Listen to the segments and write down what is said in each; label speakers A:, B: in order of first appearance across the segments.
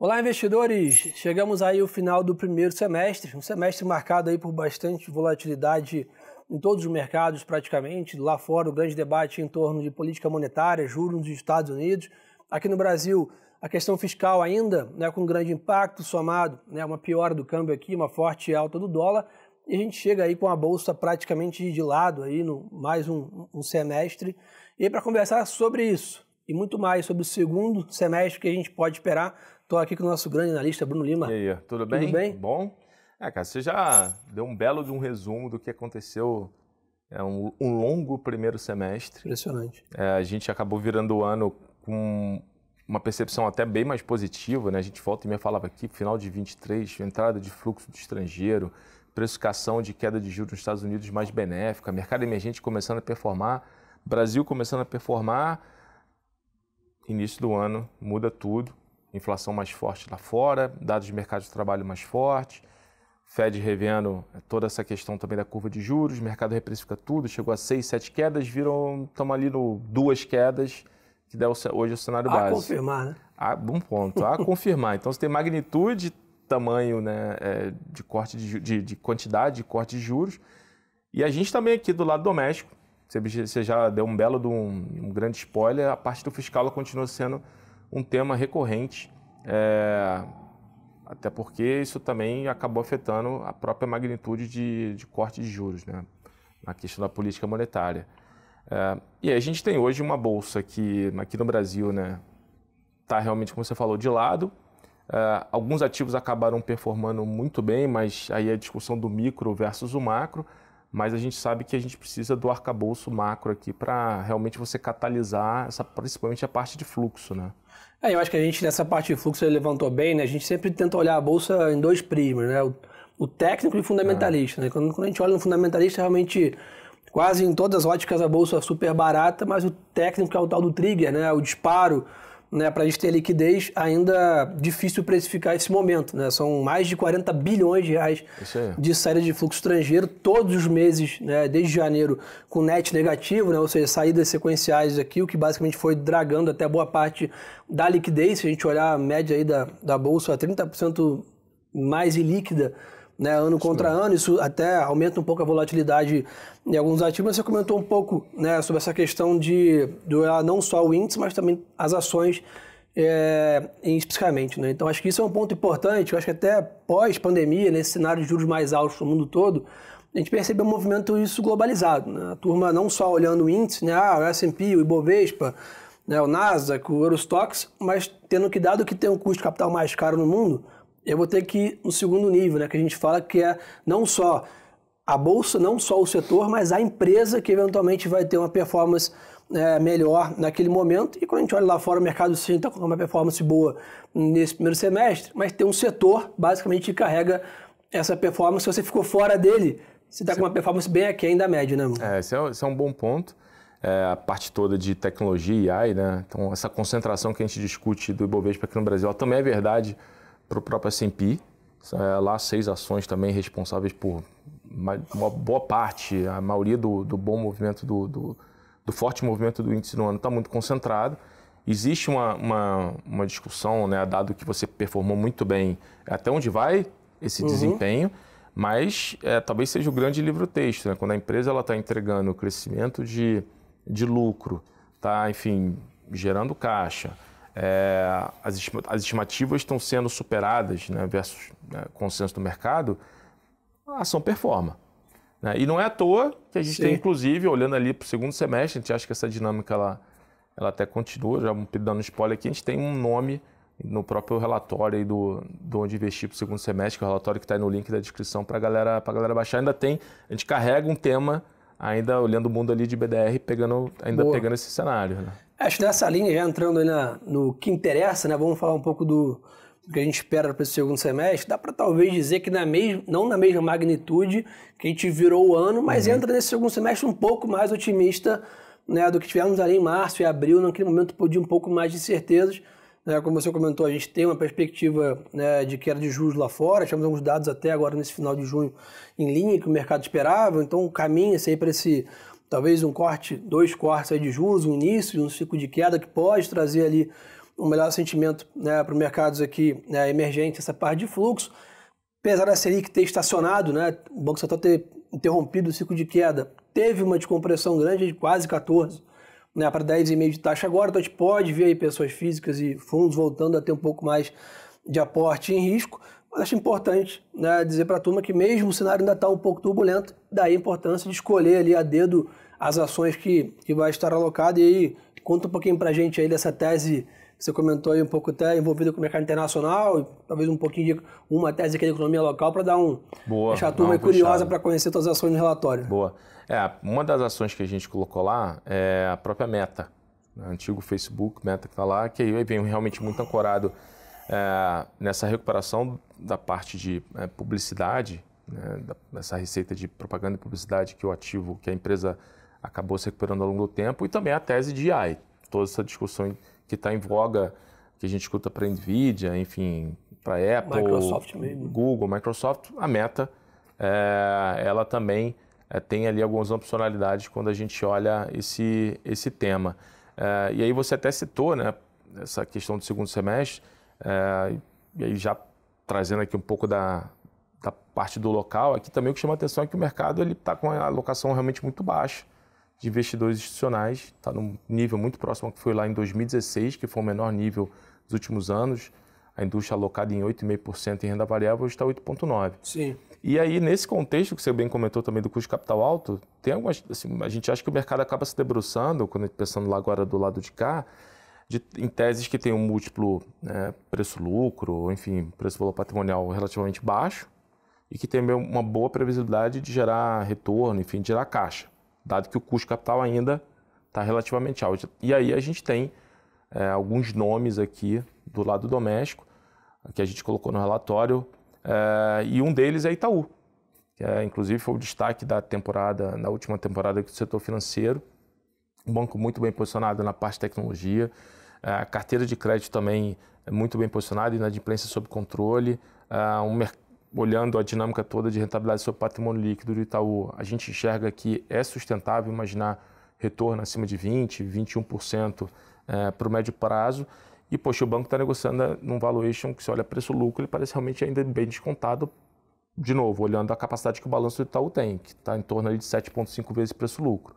A: Olá, investidores! Chegamos aí ao final do primeiro semestre, um semestre marcado aí por bastante volatilidade em todos os mercados praticamente. Lá fora, o grande debate em torno de política monetária, juros nos Estados Unidos. Aqui no Brasil, a questão fiscal ainda né, com grande impacto, somado né, uma piora do câmbio aqui, uma forte alta do dólar. E a gente chega aí com a bolsa praticamente de lado aí no mais um, um semestre. E para conversar sobre isso, e muito mais sobre o segundo semestre que a gente pode esperar. Estou aqui com o nosso grande analista, Bruno Lima.
B: E aí, tudo bem? Tudo bem? Bom? É, cara, você já deu um belo de um resumo do que aconteceu. É um, um longo primeiro semestre. Impressionante. É, a gente acabou virando o ano com uma percepção até bem mais positiva, né? A gente volta e me falava aqui, final de 23, entrada de fluxo de estrangeiro, precificação de queda de juros nos Estados Unidos mais benéfica, mercado emergente começando a performar, Brasil começando a performar, início do ano muda tudo, inflação mais forte lá fora, dados de mercado de trabalho mais forte, Fed revendo é, toda essa questão também da curva de juros, mercado reprecifica tudo, chegou a seis, sete quedas, viram, estamos ali no duas quedas, que dá hoje é o cenário base. A confirmar, né? Ah, bom ponto, a confirmar. Então você tem magnitude, tamanho né, é, de corte de, de, de quantidade de corte de juros. E a gente também aqui do lado doméstico você já deu um belo um, um, grande spoiler. A parte do fiscal continua sendo um tema recorrente, é, até porque isso também acabou afetando a própria magnitude de, de corte de juros, né? na questão da política monetária. É, e aí a gente tem hoje uma bolsa que aqui no Brasil está né, tá realmente, como você falou, de lado. É, alguns ativos acabaram performando muito bem, mas aí a discussão do micro versus o macro mas a gente sabe que a gente precisa do arcabouço macro aqui para realmente você
A: catalisar essa, principalmente a parte de fluxo, né? É, eu acho que a gente nessa parte de fluxo levantou bem, né? A gente sempre tenta olhar a bolsa em dois primos, né? O, o técnico e o fundamentalista, é. né? Quando, quando, a gente olha no fundamentalista, realmente quase em todas as óticas a bolsa é super barata, mas o técnico é o tal do trigger, né? O disparo, né, para a gente ter liquidez, ainda difícil precificar esse momento. Né? São mais de 40 bilhões de reais de saída de fluxo estrangeiro todos os meses, né, desde janeiro, com net negativo, né, ou seja, saídas sequenciais aqui, o que basicamente foi dragando até boa parte da liquidez. Se a gente olhar a média aí da, da bolsa, 30% mais ilíquida né, ano contra ano, isso até aumenta um pouco a volatilidade em alguns ativos. Você comentou um pouco né, sobre essa questão de, de não só o índice, mas também as ações é, especificamente. Né? Então, acho que isso é um ponto importante. Eu acho que até pós-pandemia, nesse cenário de juros mais altos no mundo todo, a gente percebeu um movimento isso globalizado. Né? A turma não só olhando o índice, né? ah, o S&P, o Ibovespa, né? o Nasdaq, o Eurostox, mas tendo que, dado que tem um custo de capital mais caro no mundo, eu vou ter que ir no segundo nível, né, que a gente fala que é não só a bolsa, não só o setor, mas a empresa que eventualmente vai ter uma performance é, melhor naquele momento. E quando a gente olha lá fora, o mercado sim está com uma performance boa nesse primeiro semestre, mas tem um setor basicamente que carrega essa performance. Se você ficou fora dele, você está com uma performance bem aqui ainda média, né? É, esse é, esse é um bom ponto. É, a parte toda
B: de tecnologia e AI, né? Então, essa concentração que a gente discute do Ibovespa aqui no Brasil também é verdade para o próprio S&P, é, lá seis ações também responsáveis por uma boa parte, a maioria do, do bom movimento, do, do, do, forte movimento do índice no ano está muito concentrado. Existe uma, uma, uma, discussão, né, dado que você performou muito bem, até onde vai esse uhum. desempenho, mas é, talvez seja o grande livro-texto, né? quando a empresa está entregando crescimento de, de lucro, está, enfim, gerando caixa, é, as, as estimativas estão sendo superadas né, versus né, consenso do mercado, a ação performa. Né? E não é à toa que a gente Sim. tem, inclusive, olhando ali para o segundo semestre, a gente acha que essa dinâmica ela, ela até continua, já dando spoiler aqui, a gente tem um nome no próprio relatório do, do Onde Investir para o segundo semestre, que é o relatório que está aí no link da descrição para galera, a galera baixar. Ainda tem, a gente carrega um tema ainda olhando o mundo ali de BDR, pegando, ainda Boa. pegando esse
A: cenário. Né? Acho nessa linha, já entrando na, no que interessa, né? Vamos falar um pouco do, do que a gente espera para esse segundo semestre. Dá para talvez dizer que na mesma, não na mesma magnitude que a gente virou o ano, mas uhum. entra nesse segundo semestre um pouco mais otimista né, do que tivemos ali em março e abril, naquele momento podia um pouco mais de certezas. Né, como você comentou, a gente tem uma perspectiva né, de queda de juros lá fora, tivemos alguns dados até agora nesse final de junho em linha que o mercado esperava, então caminha-se aí para esse talvez um corte, dois cortes aí de juros, um início, de um ciclo de queda que pode trazer ali um melhor sentimento né, para os mercados aqui né, emergentes, essa parte de fluxo. Apesar da Selic ter estacionado, né, o Banco Central ter interrompido o ciclo de queda, teve uma descompressão grande de quase 14 né, para 10,5 de taxa agora, então a gente pode ver aí pessoas físicas e fundos voltando a ter um pouco mais de aporte em risco. Mas acho importante né, dizer para a turma que mesmo o cenário ainda está um pouco turbulento, daí a importância de escolher ali a dedo as ações que, que vai estar alocado. E aí, conta um pouquinho para a gente aí dessa tese que você comentou aí um pouco até envolvida com o mercado internacional, e talvez um pouquinho de uma tese aqui da economia local para dar um... Boa. Deixar a turma não, curiosa para conhecer todas as ações no relatório. Boa.
B: É, uma das ações que a gente colocou lá é a própria Meta, né, antigo Facebook, Meta que está lá, que aí vem realmente muito ancorado é, nessa recuperação da parte de é, publicidade, né, da, nessa receita de propaganda e publicidade que o ativo, que a empresa acabou se recuperando ao longo do tempo, e também a tese de AI, toda essa discussão que está em voga, que a gente escuta para a NVIDIA, enfim, para a Apple, Microsoft mesmo. Google, Microsoft, a Meta, é, ela também é, tem ali algumas opcionalidades quando a gente olha esse, esse tema. É, e aí você até citou, né, essa questão do segundo semestre, é, e aí já trazendo aqui um pouco da, da parte do local, aqui também o que chama a atenção é que o mercado está com a alocação realmente muito baixa de investidores institucionais, está num nível muito próximo ao que foi lá em 2016, que foi o menor nível dos últimos anos. A indústria alocada em 8,5% em renda variável hoje está 8,9%. Sim. E aí, nesse contexto que você bem comentou também do custo de capital alto, tem algumas, assim, a gente acha que o mercado acaba se debruçando, quando pensando lá agora do lado de cá, de, em teses que têm um múltiplo né, preço-lucro, enfim, preço-valor patrimonial relativamente baixo e que tem uma boa previsibilidade de gerar retorno, enfim, de gerar caixa, dado que o custo capital ainda está relativamente alto. E aí a gente tem é, alguns nomes aqui do lado doméstico que a gente colocou no relatório é, e um deles é Itaú, que é, inclusive foi o destaque da temporada, na última temporada do setor financeiro, um banco muito bem posicionado na parte de tecnologia, é, a carteira de crédito também é muito bem posicionada, e na imprensa sob controle, é, um olhando a dinâmica toda de rentabilidade sobre patrimônio líquido do Itaú, a gente enxerga que é sustentável imaginar retorno acima de 20%, 21% é, para o médio prazo. E, poxa, o banco está negociando né, num valuation que, se olha preço-lucro, ele parece realmente ainda bem descontado, de novo, olhando a capacidade que o balanço do Itaú tem, que está em torno ali de 7,5 vezes preço-lucro.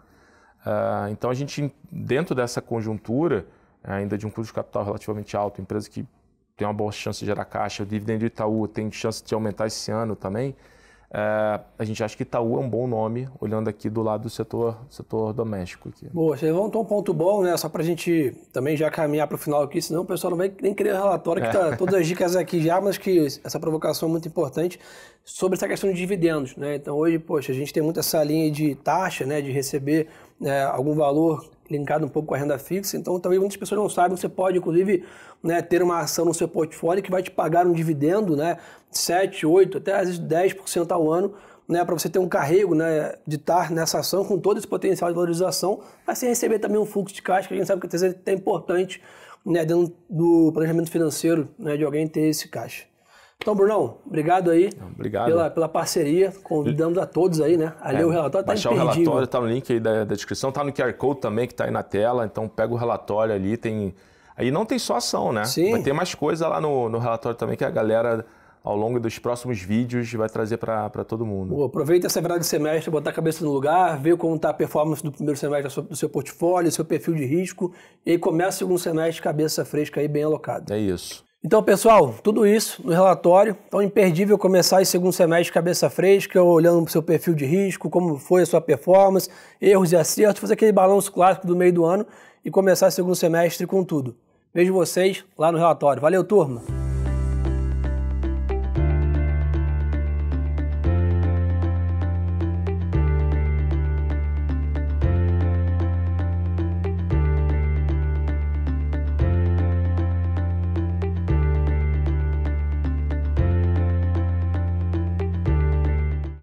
B: Ah, então a gente, dentro dessa conjuntura, eh, ainda de um custo de capital relativamente alto, empresa que tem uma boa chance de gerar caixa, o dividendo do Itaú tem chance de aumentar esse ano também, é, a gente acha que Itaú é um bom nome, olhando aqui do lado do setor, setor doméstico. Aqui.
A: Boa, você levantou um ponto bom, né? Só para a gente também já caminhar para o final aqui, senão o pessoal não vai nem querer o relatório, que está é. todas as dicas aqui já, mas que essa provocação é muito importante sobre essa questão de dividendos, né? Então hoje, poxa, a gente tem muito essa linha de taxa, né? De receber é, algum valor linkado um pouco com a renda fixa, então talvez muitas pessoas não saibam, você pode inclusive né, ter uma ação no seu portfólio que vai te pagar um dividendo, né, 7, 8, até às vezes 10% ao ano, né, para você ter um carrego né, de estar nessa ação com todo esse potencial de valorização, mas sem receber também um fluxo de caixa, que a gente sabe que é importante né, dentro do planejamento financeiro né, de alguém ter esse caixa. Então, Brunão, obrigado aí obrigado. Pela, pela parceria. Convidamos a todos aí, né? Ali é, o relatório está imperdível. o relatório,
B: está no link aí da, da descrição, está no QR Code também que está aí na tela. Então, pega o relatório ali, tem... Aí não tem só ação, né? Sim. Vai ter mais coisa lá no, no relatório também que a galera ao longo dos próximos vídeos vai trazer para todo mundo.
A: Pô, aproveita essa virada de semestre, botar a cabeça no lugar, ver como está a performance do primeiro semestre do seu portfólio, seu perfil de risco, e aí começa o segundo semestre cabeça fresca aí, bem alocado. É isso. Então, pessoal, tudo isso no relatório. Então, é imperdível começar esse segundo semestre cabeça fresca, olhando para o seu perfil de risco, como foi a sua performance, erros e acertos, fazer aquele balanço clássico do meio do ano e começar o segundo semestre com tudo. Vejo vocês lá no relatório. Valeu, turma!